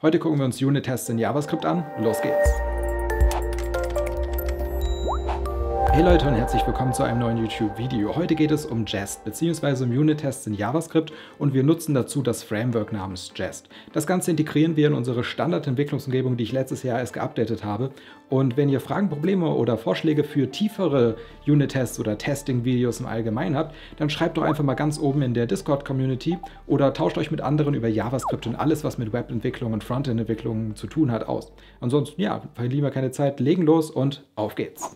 Heute gucken wir uns Unit-Tests in JavaScript an. Los geht's! Hey Leute und herzlich willkommen zu einem neuen YouTube-Video. Heute geht es um Jest bzw. um Unit-Tests in JavaScript und wir nutzen dazu das Framework namens Jest. Das Ganze integrieren wir in unsere Standardentwicklungsumgebung, die ich letztes Jahr erst geupdatet habe. Und wenn ihr Fragen, Probleme oder Vorschläge für tiefere Unit-Tests oder Testing-Videos im Allgemeinen habt, dann schreibt doch einfach mal ganz oben in der Discord-Community oder tauscht euch mit anderen über JavaScript und alles, was mit Webentwicklung und Frontend-Entwicklung zu tun hat, aus. Ansonsten, ja, verlieren wir keine Zeit, legen los und auf geht's!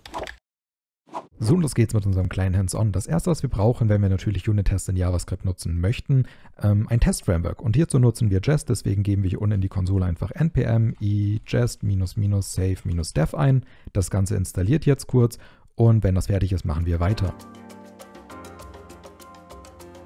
So, und los geht's mit unserem kleinen Hands-on. Das erste, was wir brauchen, wenn wir natürlich Unit-Tests in JavaScript nutzen möchten, ähm, ein Test-Framework. Und hierzu nutzen wir Jest, deswegen geben wir hier unten in die Konsole einfach npm i jest save-dev ein. Das Ganze installiert jetzt kurz und wenn das fertig ist, machen wir weiter.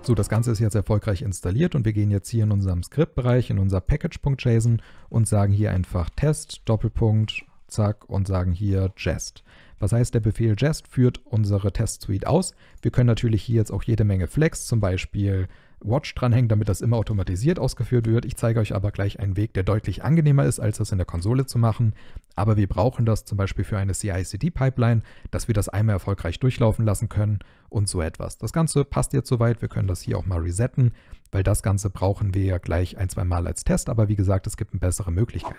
So, das Ganze ist jetzt erfolgreich installiert und wir gehen jetzt hier in unserem Skriptbereich, in unser package.json und sagen hier einfach test, Doppelpunkt, zack und sagen hier jest. Was heißt, der Befehl jest führt unsere Testsuite aus. Wir können natürlich hier jetzt auch jede Menge Flex, zum Beispiel Watch dranhängen, damit das immer automatisiert ausgeführt wird. Ich zeige euch aber gleich einen Weg, der deutlich angenehmer ist, als das in der Konsole zu machen. Aber wir brauchen das zum Beispiel für eine CI-CD-Pipeline, dass wir das einmal erfolgreich durchlaufen lassen können und so etwas. Das Ganze passt jetzt soweit. Wir können das hier auch mal resetten, weil das Ganze brauchen wir ja gleich ein, zwei Mal als Test. Aber wie gesagt, es gibt eine bessere Möglichkeit.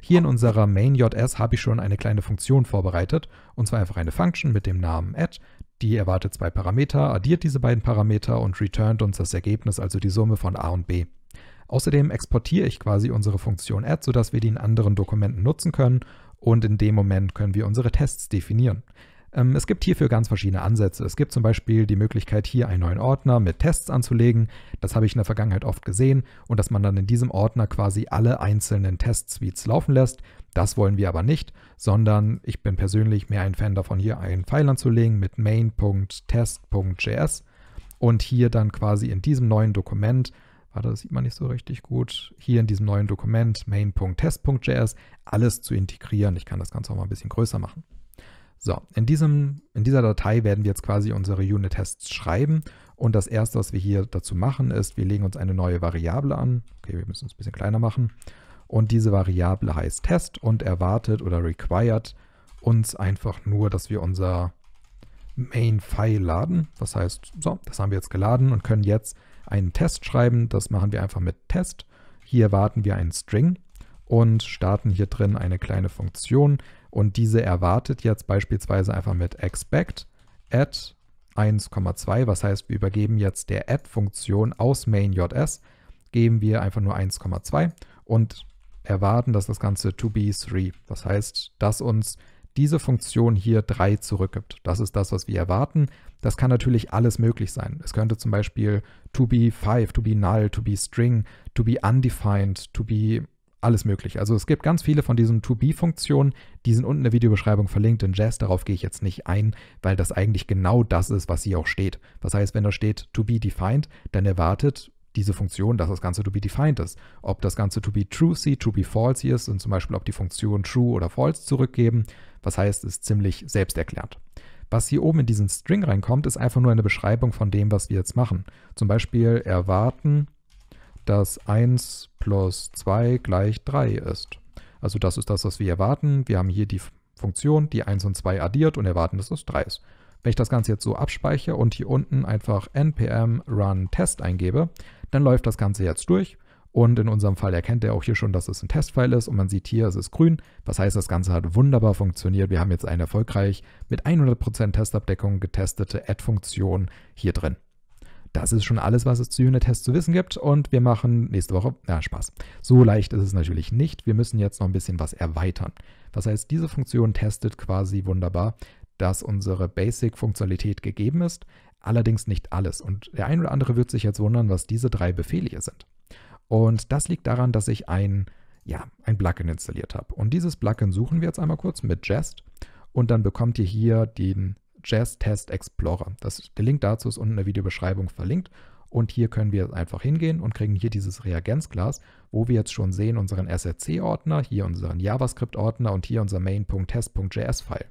Hier in unserer main.js habe ich schon eine kleine Funktion vorbereitet, und zwar einfach eine Function mit dem Namen add, die erwartet zwei Parameter, addiert diese beiden Parameter und returnt uns das Ergebnis, also die Summe von a und b. Außerdem exportiere ich quasi unsere Funktion add, sodass wir die in anderen Dokumenten nutzen können und in dem Moment können wir unsere Tests definieren. Ähm, es gibt hierfür ganz verschiedene Ansätze. Es gibt zum Beispiel die Möglichkeit, hier einen neuen Ordner mit Tests anzulegen. Das habe ich in der Vergangenheit oft gesehen und dass man dann in diesem Ordner quasi alle einzelnen Test-Suites laufen lässt. Das wollen wir aber nicht, sondern ich bin persönlich mehr ein Fan davon, hier einen Pfeil anzulegen mit main.test.js und hier dann quasi in diesem neuen Dokument warte, das sieht man nicht so richtig gut, hier in diesem neuen Dokument main.test.js alles zu integrieren. Ich kann das Ganze auch mal ein bisschen größer machen. So, in, diesem, in dieser Datei werden wir jetzt quasi unsere Unit-Tests schreiben. Und das Erste, was wir hier dazu machen, ist, wir legen uns eine neue Variable an. Okay, wir müssen es ein bisschen kleiner machen. Und diese Variable heißt Test und erwartet oder required uns einfach nur, dass wir unser Main-File laden. Das heißt, so, das haben wir jetzt geladen und können jetzt einen Test schreiben. Das machen wir einfach mit Test. Hier erwarten wir einen String und starten hier drin eine kleine Funktion und diese erwartet jetzt beispielsweise einfach mit expect at 1,2, was heißt, wir übergeben jetzt der add-Funktion aus main.js, geben wir einfach nur 1,2 und erwarten, dass das Ganze to be 3, das heißt, dass uns diese Funktion hier 3 zurückgibt. Das ist das, was wir erwarten. Das kann natürlich alles möglich sein. Es könnte zum Beispiel to be 5, to be null, to be string, to be undefined, to be alles möglich. Also es gibt ganz viele von diesen To-Be-Funktionen, die sind unten in der Videobeschreibung verlinkt in Jazz. Darauf gehe ich jetzt nicht ein, weil das eigentlich genau das ist, was hier auch steht. Was heißt, wenn da steht To Be Defined, dann erwartet diese Funktion, dass das Ganze to be defined ist. Ob das Ganze to be true see, to be false ist und zum Beispiel ob die Funktion true oder false zurückgeben, was heißt, ist ziemlich selbsterklärend. Was hier oben in diesen String reinkommt, ist einfach nur eine Beschreibung von dem, was wir jetzt machen. Zum Beispiel erwarten dass 1 plus 2 gleich 3 ist. Also das ist das, was wir erwarten. Wir haben hier die Funktion, die 1 und 2 addiert und erwarten, dass es 3 ist. Wenn ich das Ganze jetzt so abspeichere und hier unten einfach npm run test eingebe, dann läuft das Ganze jetzt durch. Und in unserem Fall erkennt er auch hier schon, dass es ein Testfile ist und man sieht hier, es ist grün. Was heißt, das Ganze hat wunderbar funktioniert. Wir haben jetzt eine erfolgreich mit 100% Testabdeckung getestete Add-Funktion hier drin. Das ist schon alles, was es zu Unit-Tests zu wissen gibt. Und wir machen nächste Woche, na Spaß. So leicht ist es natürlich nicht. Wir müssen jetzt noch ein bisschen was erweitern. Das heißt, diese Funktion testet quasi wunderbar, dass unsere Basic-Funktionalität gegeben ist, allerdings nicht alles. Und der ein oder andere wird sich jetzt wundern, was diese drei Befehle hier sind. Und das liegt daran, dass ich ein, ja, ein Plugin installiert habe. Und dieses Plugin suchen wir jetzt einmal kurz mit Jest. Und dann bekommt ihr hier den Jazz Test Explorer. Das, der Link dazu ist unten in der Videobeschreibung verlinkt. Und hier können wir einfach hingehen und kriegen hier dieses Reagenzglas, wo wir jetzt schon sehen unseren SRC-Ordner, hier unseren JavaScript-Ordner und hier unser main.test.js-File.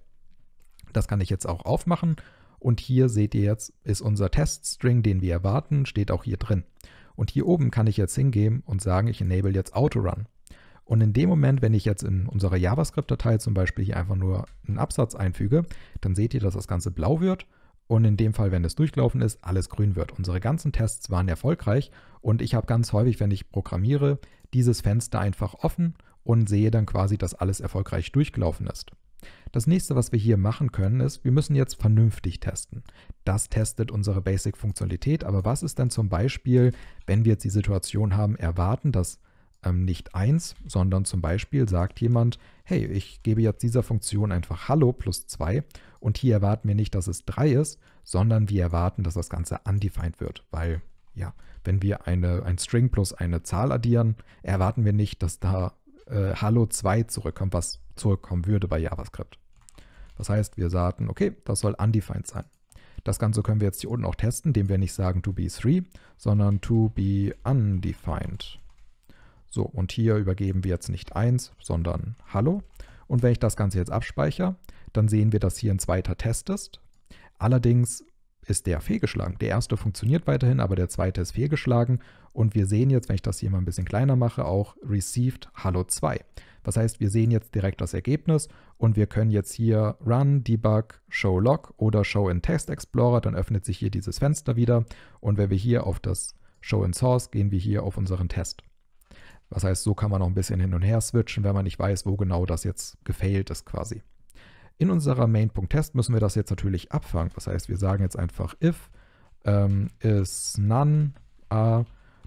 Das kann ich jetzt auch aufmachen und hier seht ihr jetzt, ist unser Teststring, den wir erwarten, steht auch hier drin. Und hier oben kann ich jetzt hingehen und sagen, ich enable jetzt Autorun. Und in dem Moment, wenn ich jetzt in unserer JavaScript-Datei zum Beispiel hier einfach nur einen Absatz einfüge, dann seht ihr, dass das Ganze blau wird. Und in dem Fall, wenn es durchgelaufen ist, alles grün wird. Unsere ganzen Tests waren erfolgreich und ich habe ganz häufig, wenn ich programmiere, dieses Fenster einfach offen und sehe dann quasi, dass alles erfolgreich durchgelaufen ist. Das nächste, was wir hier machen können, ist, wir müssen jetzt vernünftig testen. Das testet unsere Basic-Funktionalität, aber was ist denn zum Beispiel, wenn wir jetzt die Situation haben, erwarten, dass ähm, nicht 1, sondern zum Beispiel sagt jemand, hey, ich gebe jetzt dieser Funktion einfach Hallo plus 2 und hier erwarten wir nicht, dass es 3 ist, sondern wir erwarten, dass das Ganze undefined wird, weil ja, wenn wir eine, ein String plus eine Zahl addieren, erwarten wir nicht, dass da äh, Hallo 2 zurückkommt, was zurückkommen würde bei JavaScript. Das heißt, wir sagten, okay, das soll undefined sein. Das Ganze können wir jetzt hier unten auch testen, indem wir nicht sagen to be 3, sondern to be undefined. So, und hier übergeben wir jetzt nicht 1, sondern Hallo. Und wenn ich das Ganze jetzt abspeichere, dann sehen wir, dass hier ein zweiter Test ist. Allerdings ist der fehlgeschlagen. Der erste funktioniert weiterhin, aber der zweite ist fehlgeschlagen. Und wir sehen jetzt, wenn ich das hier mal ein bisschen kleiner mache, auch Received Hallo 2. Das heißt, wir sehen jetzt direkt das Ergebnis und wir können jetzt hier Run, Debug, Show Log oder Show in Text Explorer, dann öffnet sich hier dieses Fenster wieder. Und wenn wir hier auf das Show in Source gehen, wir hier auf unseren Test. Das heißt, so kann man noch ein bisschen hin und her switchen, wenn man nicht weiß, wo genau das jetzt gefailt ist quasi. In unserer Main.test müssen wir das jetzt natürlich abfangen. Das heißt, wir sagen jetzt einfach if ähm, is none, a,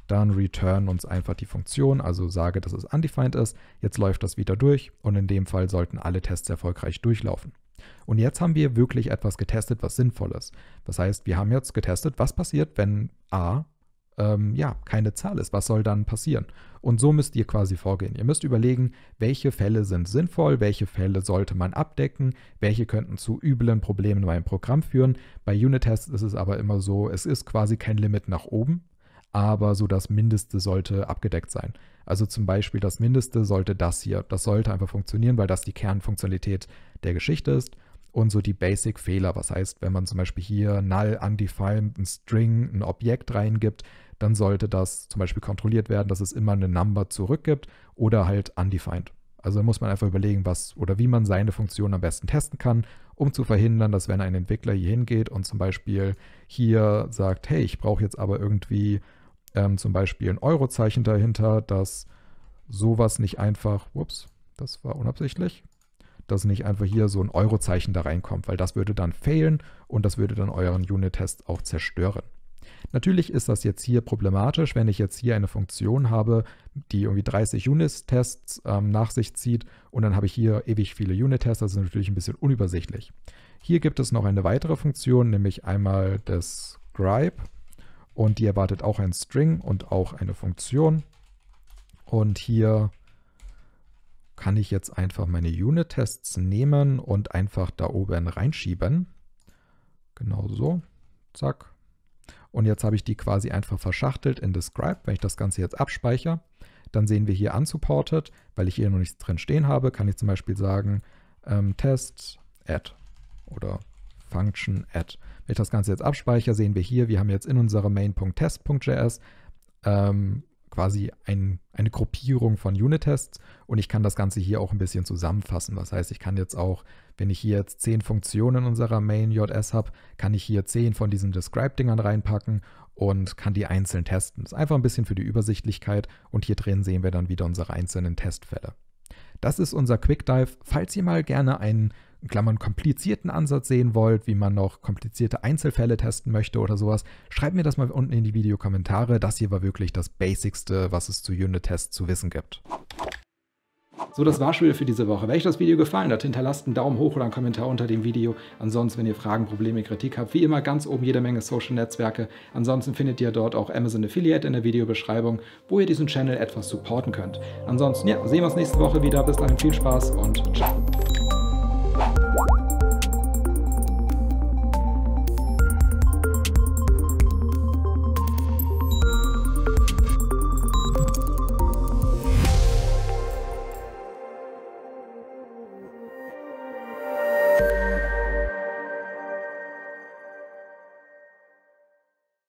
dann return uns einfach die Funktion, also sage, dass es undefined ist. Jetzt läuft das wieder durch und in dem Fall sollten alle Tests erfolgreich durchlaufen. Und jetzt haben wir wirklich etwas getestet, was sinnvoll ist. Das heißt, wir haben jetzt getestet, was passiert, wenn a ähm, ja keine Zahl ist. Was soll dann passieren? Und so müsst ihr quasi vorgehen. Ihr müsst überlegen, welche Fälle sind sinnvoll, welche Fälle sollte man abdecken, welche könnten zu üblen Problemen beim Programm führen. Bei Unit-Tests ist es aber immer so, es ist quasi kein Limit nach oben, aber so das Mindeste sollte abgedeckt sein. Also zum Beispiel das Mindeste sollte das hier. Das sollte einfach funktionieren, weil das die Kernfunktionalität der Geschichte ist und so die Basic-Fehler. Was heißt, wenn man zum Beispiel hier null, undefined, ein String, ein Objekt reingibt, dann sollte das zum Beispiel kontrolliert werden, dass es immer eine Number zurückgibt oder halt undefined. Also muss man einfach überlegen, was oder wie man seine Funktion am besten testen kann, um zu verhindern, dass wenn ein Entwickler hier hingeht und zum Beispiel hier sagt, hey, ich brauche jetzt aber irgendwie ähm, zum Beispiel ein Eurozeichen dahinter, dass sowas nicht einfach, ups, das war unabsichtlich, dass nicht einfach hier so ein Eurozeichen da reinkommt, weil das würde dann fehlen und das würde dann euren Unit-Test auch zerstören. Natürlich ist das jetzt hier problematisch, wenn ich jetzt hier eine Funktion habe, die irgendwie 30 Unit-Tests ähm, nach sich zieht und dann habe ich hier ewig viele Unit-Tests, das also ist natürlich ein bisschen unübersichtlich. Hier gibt es noch eine weitere Funktion, nämlich einmal das Scribe und die erwartet auch ein String und auch eine Funktion. Und hier kann ich jetzt einfach meine Unit-Tests nehmen und einfach da oben reinschieben. Genau so. Zack. Und jetzt habe ich die quasi einfach verschachtelt in Describe. Wenn ich das Ganze jetzt abspeichere, dann sehen wir hier unsupported, weil ich hier noch nichts drin stehen habe, kann ich zum Beispiel sagen ähm, test add oder function add. Wenn ich das Ganze jetzt abspeichere, sehen wir hier, wir haben jetzt in unserer main.test.js ähm, quasi ein, eine Gruppierung von Unit-Tests und ich kann das Ganze hier auch ein bisschen zusammenfassen. Das heißt, ich kann jetzt auch, wenn ich hier jetzt zehn Funktionen unserer Main.js habe, kann ich hier zehn von diesen Describe-Dingern reinpacken und kann die einzeln testen. Das ist einfach ein bisschen für die Übersichtlichkeit und hier drin sehen wir dann wieder unsere einzelnen Testfälle. Das ist unser Quick Dive. Falls ihr mal gerne einen in Klammern komplizierten Ansatz sehen wollt, wie man noch komplizierte Einzelfälle testen möchte oder sowas, schreibt mir das mal unten in die Videokommentare. Das hier war wirklich das Basicste, was es zu Unit-Tests zu wissen gibt. So, das war schon wieder für diese Woche. Wenn euch das Video gefallen hat, hinterlasst einen Daumen hoch oder einen Kommentar unter dem Video. Ansonsten, wenn ihr Fragen, Probleme, Kritik habt, wie immer ganz oben jede Menge Social Netzwerke. Ansonsten findet ihr dort auch Amazon Affiliate in der Videobeschreibung, wo ihr diesen Channel etwas supporten könnt. Ansonsten, ja, sehen wir uns nächste Woche wieder. Bis dahin viel Spaß und ciao.